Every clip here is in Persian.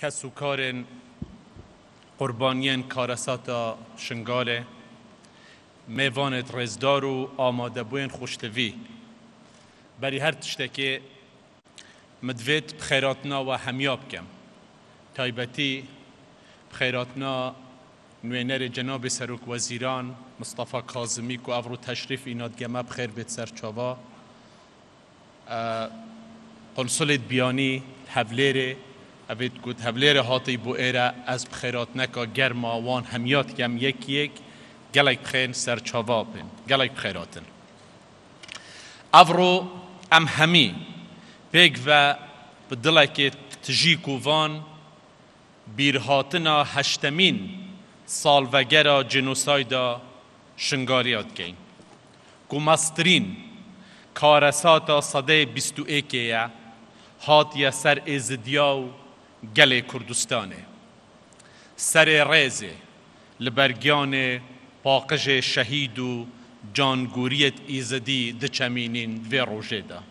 کارن قربانیان کارساتا شنگاله میوانت رزدار و آماده بوین خوشتوی بری هر که مدوید بخیراتنا و همیاب کم تایبتی بخیراتنا نوینر جناب سروک وزیران مصطفی کازمی کو افرو تشریف ایناد گمه بخیر بیت سر چاوا بیانی حولیره ئەبێت گوت هەبلێرە هاتی بۆ ئێرە ئەس بخێراتنەکە گەرماوان هەمیات گەم یەکیەک گەلێک بخێن سەر چاوا بن گەلێک بخێراتن ئەڕۆ ئەم هەمی پێک بە بە دڵێکێت تژی کوڤان بیرهاتنا هەشتەمین ساڵڤەگەرە جنوسایدا شنگاریات گەین گومەسترین کارەساتا سەدەی بیست و ئێکەیە هاتیە سەر ئێزدیا و گل کردستانه. سر ریزی لبرگیان پاقش شهید و جانگوریت وی روشه دا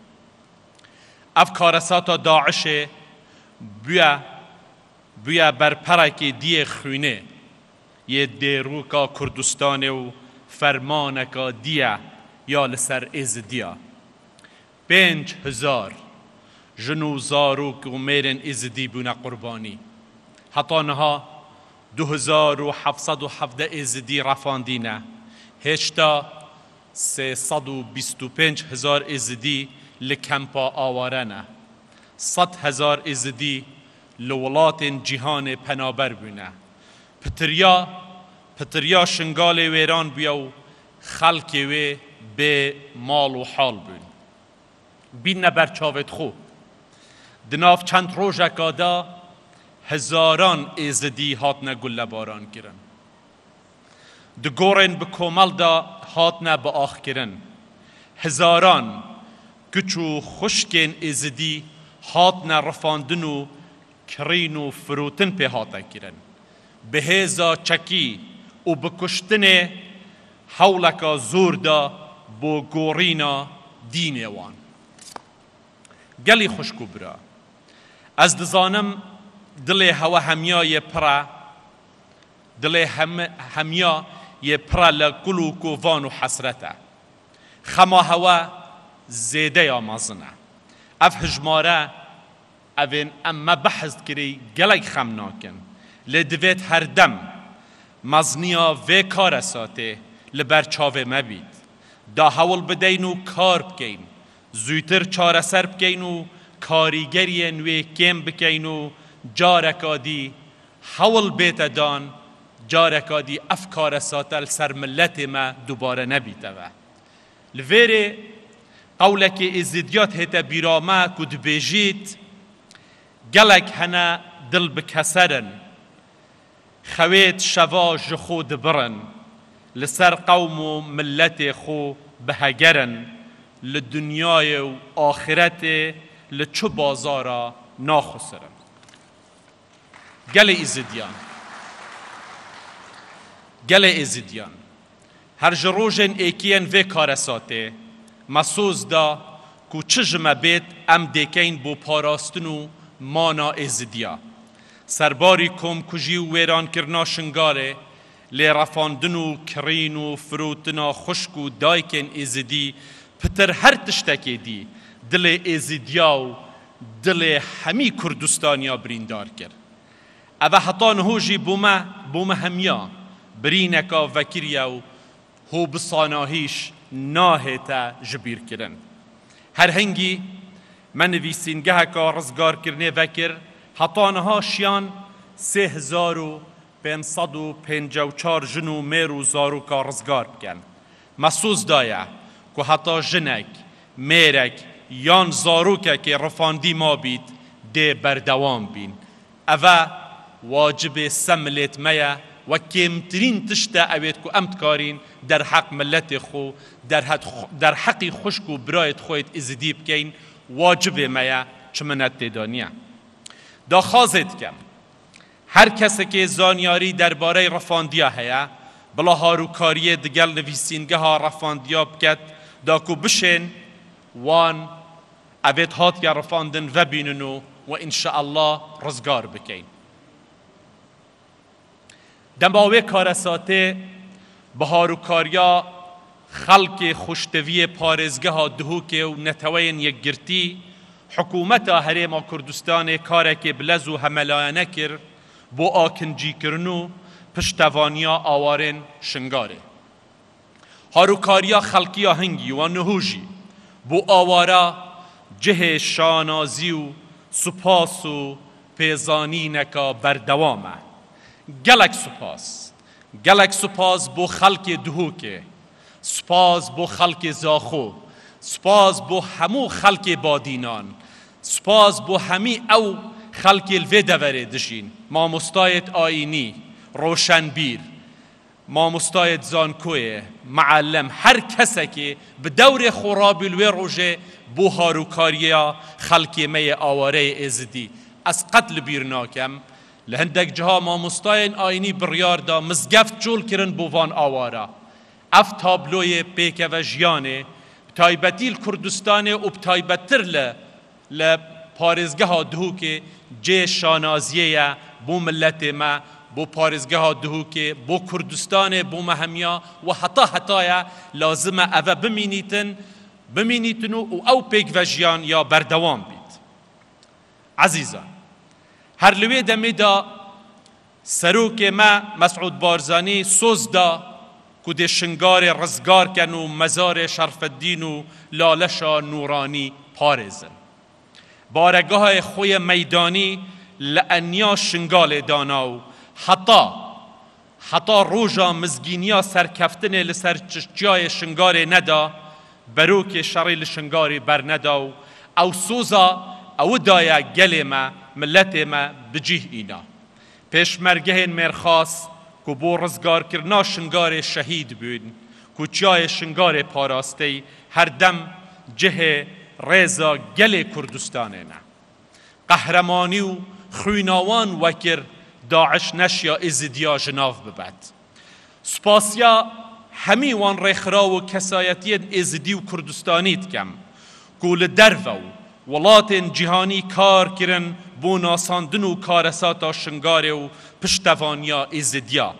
اف ئەف داعش بیا بیا بر پرک دی خونه یه دیروکا کردستان و فرمانکا دیا یا لسر دیا. پنج هزار ژن زاروک و میرن ایزدی بونا قربانی حتی نها 2717 ایزدی رفاندینه هشتا 325 هزار ایزدی لکمپا آوارنه 100 هزار ایزدی لولات جهان پنابر بونه پتریا پتریا شنگال ویران بیا و خلق وی به مال و حال بون بین نبر چاوت خوب دناف چند روژکا دا هزاران ایزدی هاتنه گله باران کرن د گورن به کومل دا هاتنه به آخ کرن هزاران گچو خشکین ایزدی هاتنه رفاندن و کرین و فروتن په هاته کرن به هزا چکی و به کشتن حولکا زور دا با گورینا دینوان گلی خشکو برا ئەس دزانم دڵێ هەوە هەمیا یە پرا دڵێ هەمیا یە پرا لە گوڵ و کۆڤان و حەسرەتە خەما هەوە زێدەی ئامازنە ئەف هژمارە ئەوێن ئەممە بەحەست کری گەلێک خەم ناکن لێ دەوێت هەردەم مەزنیا vê کارە ساتێ li ber çavê me bît. Da hewil bideyn û kar bikeyn, zûtir çareser bikeyn û کاریگەریە نوێ کێم بکەین و جارەکادی حەوڵ بێتە دان جارەکادی ئەف کارە ساتەل سەر ملەتێمە دووبارە نەبیتەوە. لێرێ قەولەکی ئێزیدیات هێتە بیرامە و دبێژیت گەلک هەنە دڵ بکەسەرن، خەوێت شەوا ژە خۆ دبڕن، لەسەر قەوم و ملەتێ خۆ بەهەگەرن لە و ئاخرەتێ، لە چ بازارە ناخۆسرم گەلێ ئیزیدیان گەلێ ئێزیدیان هەر ji rojên êkiyen vê karesatê mesôz da ku çi ji me bêt em dêkeyn bo parastin û mana êzidiya serbarî komkujî û wêrankirina şingarê lê refandin û kirîn û firotina xuşk û daykên êzidî pitir her tiştekê dî دل ئێزیدیا و دل هەمی کوردستانیا بریندار کرد او هەتان هۆژی بوومە بوومە هەمیا برینەکە ڤەکریە و هۆ بساناهیش ناهێتە گه هەر هنگی کرنه وکر حتا کردن شیان سهزار و 554 جن و مێر و رزگار کن. محسوس دایا که حتا جنک میرک، یان زاروکه که رفاندی ما بید ده بردوام بین اوه واجب سملت میا و کمترین تشتا اوید که امت کارین در حق ملت خو در, در حق خوش و برایت خوید ازدیب کین واجب میا چمنت دیدانیه دا خازت کم هر کسی که زانیاری درباره رفاندیا هیا بلا هارو کاری دگل نویسینگه ها رفاندیا بکد دا کو بشین وان ئەبێت هات یاڕفاندن وەبینن و و ئینشاء الله ڕزگار بکەین. دەماوێ کارەساتێ بەهاروکاریا خەڵکی خوشتەویە پارێزگەها دهوکێ و نەتەوەیەن یەکگرتی، حکوومەتە هەرێما کوردستانی کارێکی بلەز و هەمەلایەنە کرد بۆ ئاکنجیکردن و پشتەوانیا ئاوارێن شنگارێ. هاروکاریا خەڵکیە هەنگی و نهۆژی بۆ ئاوارە جه شانازی و سپاس و بر بەردەوامە گلک سوپاس گلک سپاس بو خلق دهوکه سوپاس بو خلق زاخو سوپاس بو همو خلق بادینان سوپاس بو همی او خلق الوی دەوەرێ دشین آینی، روشن روشنبیر ما مامۆستایەت زان کۆیە معلم هەر کەسێکی بدەورێ خۆڕابی لێ ڕۆژێ بۆ هاروکاریە خەڵکی مەیە ئاوارەیە ئێزدی ئەس قەت لەبیر ناکەم لە هەندێک جها مامۆستایەن ئاینی بڕیاردا مزگەفت چۆڵکردن بۆ ڤان ئاوارە ئەف تابلۆیە پێکەوە ژیانێ تایبەتیل کوردستانێ و تایبەتتر لە دهو که جه شانازیه شانازیەیە ملت ما بۆ پارێزگەها دهوکێ بۆ کوردستانێ بۆ مەهەمیا و هەتا هەتایە لازمە ئەڤە بمینیتن بمینیتن و و ئەو پێکڤەژیان یا بەردەوام بیت. عزیزان، هەر لەوێ دەمێدا سەرۆکێ مە مەسعود بارزانانی سۆزدا کو دێ شنگارێ ڕزگارکەن و مەزارێ شەرفەدین و لالەشا نورانی پارێزن. بارەگەهای خۆیە مەدانی لە ئەنیا شنگالێ و حتا حتا روژا مزگینیا سرکفتن لسر چشتیای شنگاری ندا بروک شری لشنگاری بر ندا و او سوزا او دایا گلی ما ملت ما بجیه اینا پیشمرگه مرخاص که بو رزگار کرنا شنگار شهید بودن کوچای شنگار پاراستی هر دم جه ریزا گل کردستانه نه قهرمانی و خویناوان وکر داعش نشیا ازدیا جناف ببد سپاسیا همی وان رخرا و کسایتی ازدی و کردستانیت کم گول درو ولات جهانی کار کرن بو ناساندن و کارساتا شنگاره و پشتوانیا ازدیا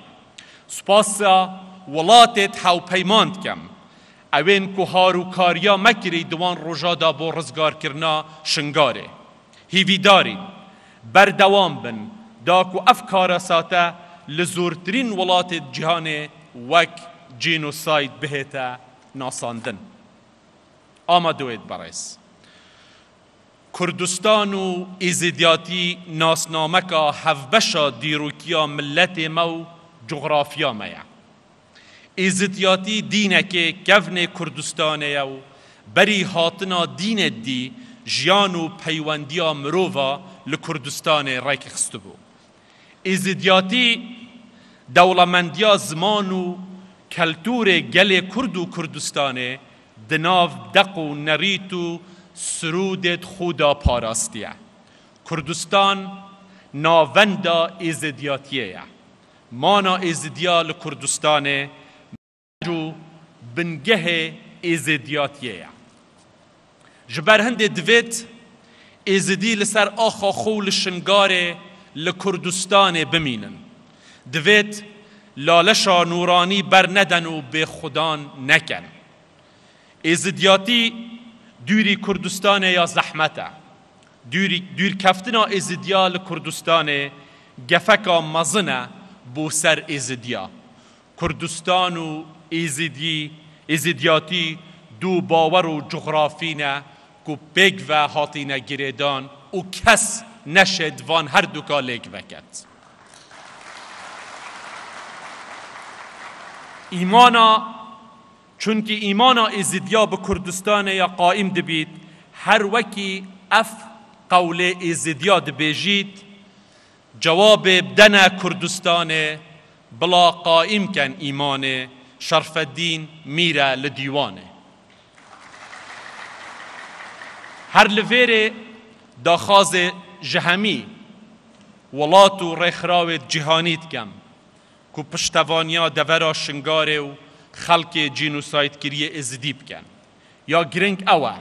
سپاسیا ولاتت هاو پیماند کم اوین که هارو کاریا مکری دوان رجا دا بو رزگار کرنا شنگاره هیویدارین بردوام بن داک و افکارا ساته لزورترین ولات جهان وک جینوساید بهتا ناساندن آما دوید برایس کردستان و ایزیدیاتی ناسنامکا هفبشا دیروکیا ملت مو جغرافیا میا ایزیدیاتی دینه که کفن کردستانه و بری هاتنا دین دی جیان و پیوندیا مرووا لکردستان رای که خسته بود ایزدیاتی دولمندیا زمان و کلتور گل کرد و کوردستانێ دناو دق و نریت و خدا خودا کردستان کوردستان ازدیاتیه یه مانا ازدیال کردستانه مجو بنگه ازدیاتیه یه جبرهند دوید ازدیل سر آخا خول شنگاره لکردستان بمینن دوید لالشا نورانی بر ندن و به خدان نکن ازدیاتی دوری کردستان یا زحمت دور ئێزدیا لە لکردستان گفکا مزنه بو سر ازدیا کردستان و ازدیاتی دو دو باور و نه و بگ و حاطی نگیردان و کس نشد وان هر دو کالگ وکت ایمانا چون که ایمانا ازیدیا به کردستان یا قائم دبید هر وکی اف قول ازیدیا دبیجید جواب دن کردستان بلا قائم کن ایمان شرف الدین میره لدیوانه هر لفیر داخاز جهمی ولات و ریخراوید جهانیت کم کو پشتوانیا دورا شنگاره و خلق جینوسایت کریه ازدیب کن یا گرنگ اوه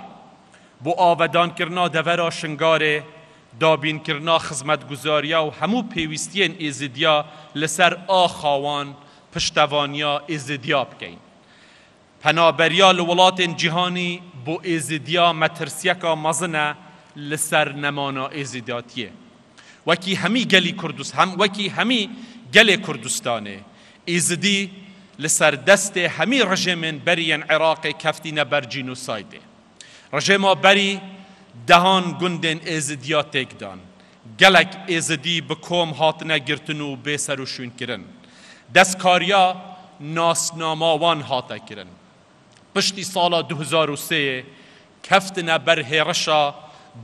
بو آودان کرنا دورا شنگاره دابین کرنا خزمتگزاریا و همو پیوستین ازدیا لسر آخاوان پشتوانیا ازدیا بکن پنابریا لولات جهانی بو ازدیا مترسیکا مزنه لسر نمانا ایزی داتیه وکی همی گلی کردوس هم وکی همی گلی کردستانه ایزدی لسر دست همی رژیمن برین عراق کفتین بر جینوسایده رژیما بری دهان گندن ایزدیاتک دان گلک ایزدی بکوم هاتنه گرتن و بسر و شون کرن دستکاریا ناسناماوان هاته کرن پشتی سالا 2003 کفتنه بر هرشا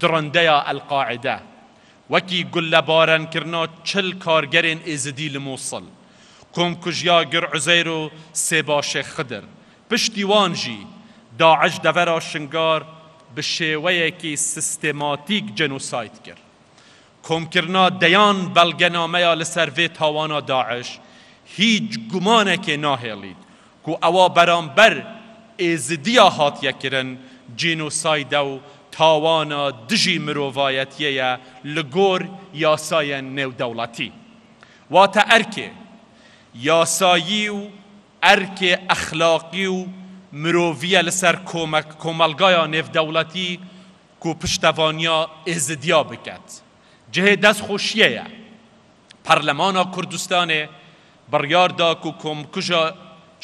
القاعده ئەلقاعدا وەکی بارن بارانکردنەوە چل کارگەرێن ئێزدی لە مووسڵ کۆمکوژیا گر عزەیر و سێباشێ خدر پشتی وانژی داعش دورا شنگار بە شێوەیەکی سیستێماتیک جەنوسایت کرد کۆمکردنا دەیان بەلگەنامەیە لەسەر وێ تاوانە داعش هیچ گومانێکێ ناهێڵیت کو ئەوە بەرامبەر ئێزدیە هاتیەکردن جینۆسایدە و تاوانە دژی مرۆڤایەتیەیە لە گۆر یاسایە نێودەوڵەتی واتە ئەرکێ یاسایی و ئەرکێ ئەخلاقی و مرۆڤە لەسەر کۆمەلگایە نێودەوڵەتی کو پشتەوانیا ئێزدیا بکات جهێ دەستخۆشیەیە پەرلەمانە کوردستانێ بڕیاردا و کۆمکژە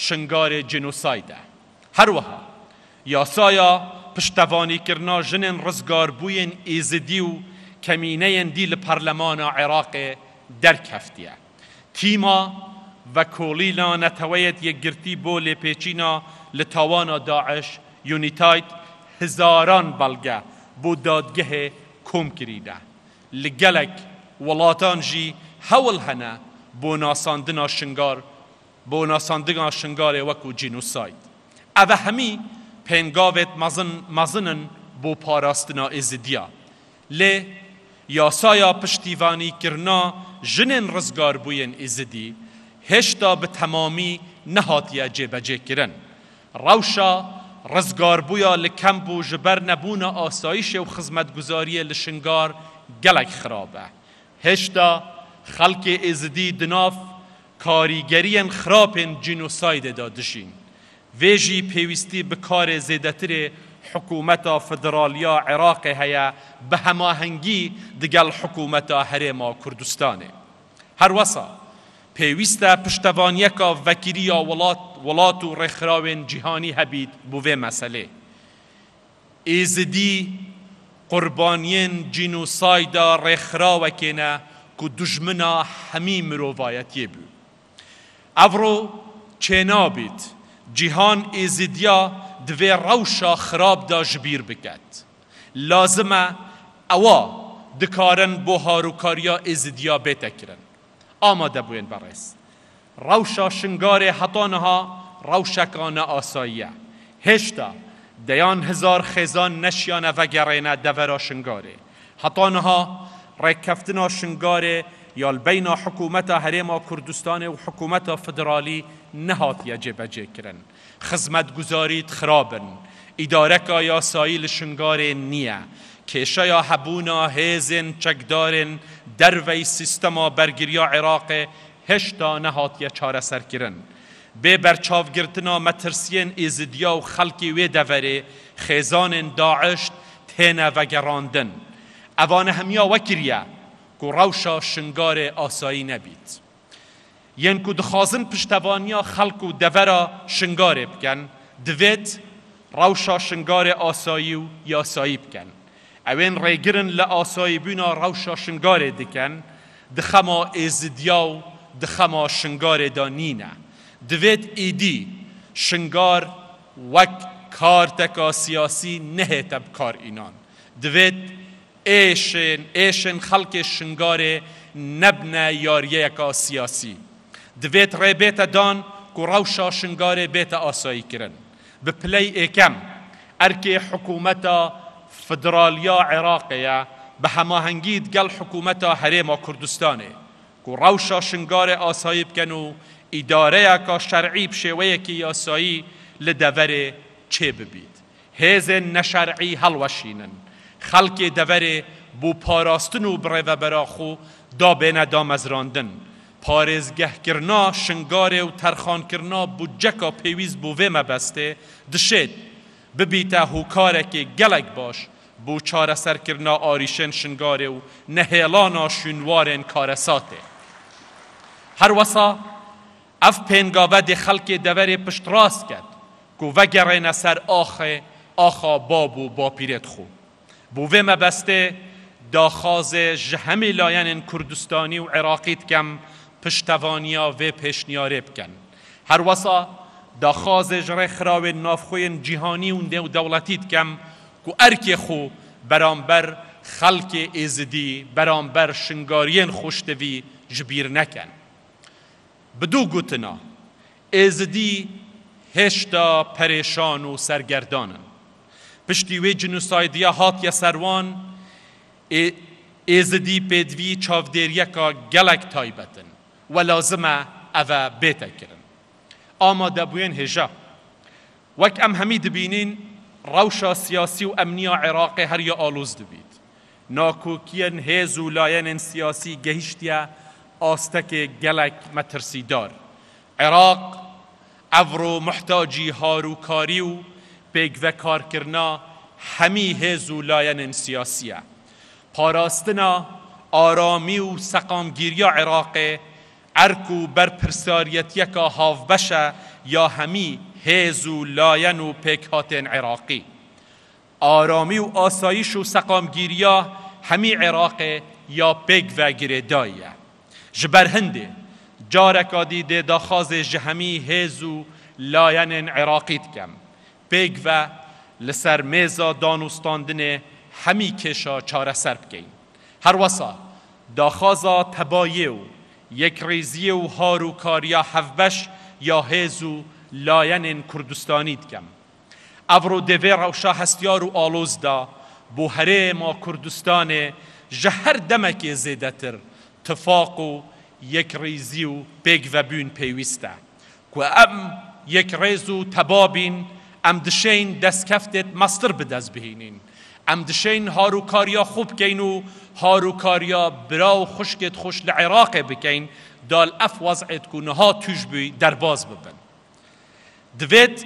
شنگارێ جنوسایدە هەروەها یاسایە پشتەوانیکردنا ژنێن ڕزگار بووین ئێزدی و کەمینەیەن دی لە پەرلەمانە عێراقێ دەرکەفتیە. تیما و کۆلیلا نەتەوەیەت یەکگرتی بۆ لێپێچینا لە تاوانە داعش یونیتایت هزاران بەڵگە بۆ دادگەهێ کۆم کریدە. لە گەلک وڵاتان ژی هەوڵ هەنە بۆ ناساندنا شنگار بۆ ناساندگان شنگارێ وەکو جینوسایت. ئەوە هەمی پنگاوت مزن مزنن بو پاراستنا ازدیا لی یاسایا پشتیوانی کرنا جنن رزگار بوین ازدی هشتا به تمامی نهاتی اجه بجه کرن روشا رزگار بویا لکم بو جبر نبون آسایش و خزمت گزاری لشنگار گلک خرابه هشتا خلک ازدی دناف کاریگری خراب جنوساید دادشین وێژی پێویستی بکارێ زیدتر حکومت فدرالیا هنگی هەیە حکومت هەماهەنگی هر حکوومەتە هر پشتوان یکا پێویستە یا ولات ولاتو و جهانی هبید ایزدی قربانین وێ مەسلێ ئێزدی قوربانیên جینوسایدا ڕێکخراوەکێنە ku دژمنا هەمی او رو چه نابید؟ جهان ازدیا دوی روشا خراب دا جبیر بگد. لازمه اوا دکارن بو کاریا ایزیدیا بیتکرن آماده بوین برس روشا شنگار حطانها روشکان آساییه هشتا دیان هزار خیزان نشیانه و گرینه دورا شنگاره حطانها رکفتنا شنگاره یا بین حکومت هریما کردستان و حکومت فدرالی نهات یا بجه کرن خزمت گزاریت خرابن ادارک یا سایل شنگار نیه کشا یا حبونا هیزن چکدارن دروی سیستما برگریا عراق هشتا نهات یا چاره سر کرن به برچاف گرتنا مترسین ایزدیا و خلقی وی دوره خیزان داعشت تینه و گراندن اوان همیا وکریه کو روشا شنگار آسایی نبید یعن کو دخازن پشتوانیا خلق و دورا شنگار بکن دوید روشا شنگار آسایی و یاسایی بکن اوین ریگرن لآسایی بونا روشا شنگار دکن دخما ازدیاو دخما شنگار دانینه دوید ایدی شنگار وک کارتکا سیاسی نهتب کار اینان دوید ئێشێن ئێشن خەڵکێ شنگارێ نەبنە یاریەکە سیاسی دەبێت ڕێبێتە دان و ڕەوشا شنگارێ بێتە ئاساییکردن بە پلەی ئێکەم ئەرکێ حکوومەتە فدرالیا عێراقەیە بە هەماهەنگیت گەڵ حکوومەتە هەرێمە کوردستانێ و ڕەوشا شنگارێ ئاسایی بکەن و ئیدارەیەکە شەرعی بشێوەیەکی یاسایی لە دەڤەرێ چێ ببیت هێزن نەشەرعی هەڵوەشینن خلق دور بو پاراستن و بره و براخو دا راندن دامەزراندن کرنا شنگار و جکا پیویز پێویست بو بسته دشید دشێت ببیتە که گلک باش سر کرنا آریشن شنگار و هر وسا اف هەروەسا دی خلک دور پشت راست کرد کو وگره سر آخه آخا باب و پیرد خوب بوه مبسته داخواز جهمی لاین کوردستانی کردستانی و عراقیت کم پشتوانیا و پشنیاره بکن هر وسا داخاز جره خراو نافخوی جهانی و دولتیت کم کو ارکی خو برامبر خلق ازدی برامبر شنگارین خوشتوی جبیر نکن بدو گوتنا ازدی هشتا پریشان و سرگردانن پشتی وی جنوسایدیا هات یا سروان ازدی پدوی چاودریه که گلک تایبتن و لازمه او بیتا کرن آماده بوین هجا وک ام همی دبینین روشا سیاسی و امنیا عراقی هر یا آلوز دبید ناکوکین هیز و لاین سیاسی گهشتیا آستک گلک مترسیدار عراق افرو محتاجی هاروکاری و و کارکرنا کارکرنا همی و لاین سیاسیه پاراستنا آرامی و ارکو بر پرساریت یکا هاو بشه یا همی هزو و لاین و پکات عراقی آرامی و آسایش و سقامگیریا همی عراق یا بگ و ji جبر هنده جارکا دیده جه همی هز و لاین عراقیت بگ و لسر میزا دانوستاندن همی کشا چاره سرب هر وسا داخازا تبایه و یک ریزی و هارو کار یا حفبش یا هیزو لاین کردستانی او رو دوی روشا هستیارو آلوز دا بو ما کردستان جهر دمک زیدتر تر تفاق و یک ریزی و بگ و بین پیویسته که ام یک ریز و تبابین ئەم دشین دەستکەفتێت مەستر بدەست بهینین ئەم دشین هاروکاریا خوب بکەین و هاروکاریا برا و خوشکت خوش لە عێراقێ بکەین دال ئەف وەزعێت کوونەها توش بووی دەرباز ببن دوێت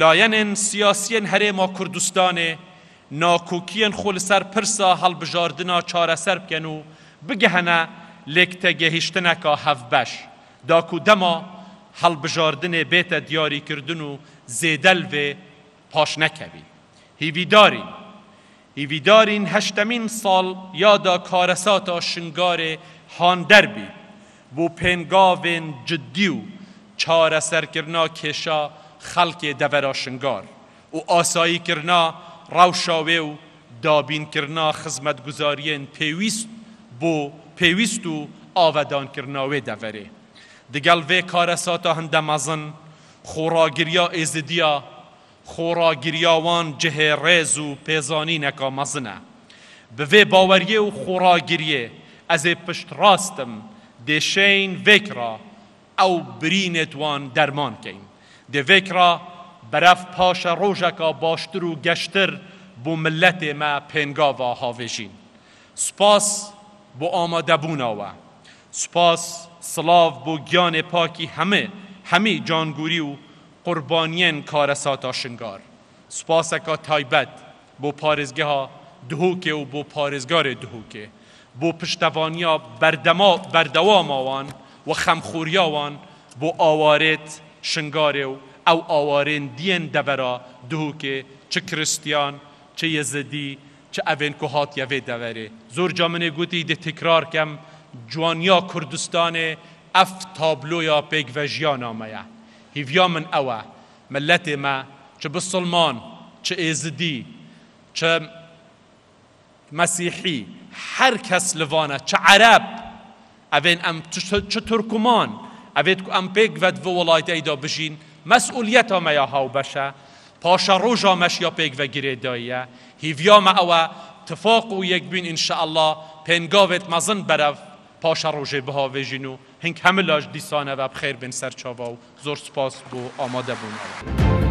لایەنێن سیاسیین هەرێما کوردستانێ ناکۆکیەن خۆ لەسەر پرسا هەڵبژاردنا چارەسەر بکەن و بگەهەنە لێکتەگەهیشتنەکە هەف بەش داکو دەما هەڵبژاردنێ بێتە دیاریکردن و و پاش دارین هیوی دارین هشتمین سال یادا کارساتا شنگار هاندر بی بۆ پێنگاوێن جدی و کرنا کشا خلق دورا شنگار و کرنا روشاوی و کرنا خزمەتگوزاریێن پیویست بۆ پیویست و و دوره. دگل و کارساتا کارساتا هندمازن. خوراگریا ازدیا خوراگریاوان جه ریز و پیزانی نکا مزنه به وی باوریه و خوراگریه از پشت راستم دشین وکرا او وان درمان دوکرا ده وکرا برف پاش روژکا باشتر و گشتر بو ملت ما پنگاوا هاویشین سپاس بو آماده بوناوه سپاس سلاف بو گیان پاکی همه همه جانگوری و قربانین کارساتا شنگار سپاسکا تایبت بو پارزگه دهوکه و بو پارزگار دهوکه بو پشتوانیا بردما بردوام آوان و خمخوریا آوان بو آوارت شنگاره و او آوارین دین دورا دهوکه چه کرستیان چه یزدی چه اوین که هات یوی دوره زور جامنه گوتی ده تکرار کم جوانیا کردستانه ئەف تابلۆیا پێکڤەژیانامەیە هیڤیا من ئەوە ملەتێ مە چ بسلمان چ ئێزدی چ مەسیحی هەر کەس لەوانە چ عەرەب ئەوێن ئەم چ تورکمان ئەوێت کو ئەم پێک ڤەت بۆ وڵایەتی ئەیدا بژین مەسئولیەتامەیە هاو بەشە پاشە ڕۆژا مەشیا پێک ڤەگرێداییە هیڤیامە ئەوە تفاق و یەکبین ئینشاءله پێنگاوێت مەزن بەرەف پاشا روژه به ها و جنو هنگ همه لاش دیسانه و بخیر بین سر و زور سپاس بو آماده بون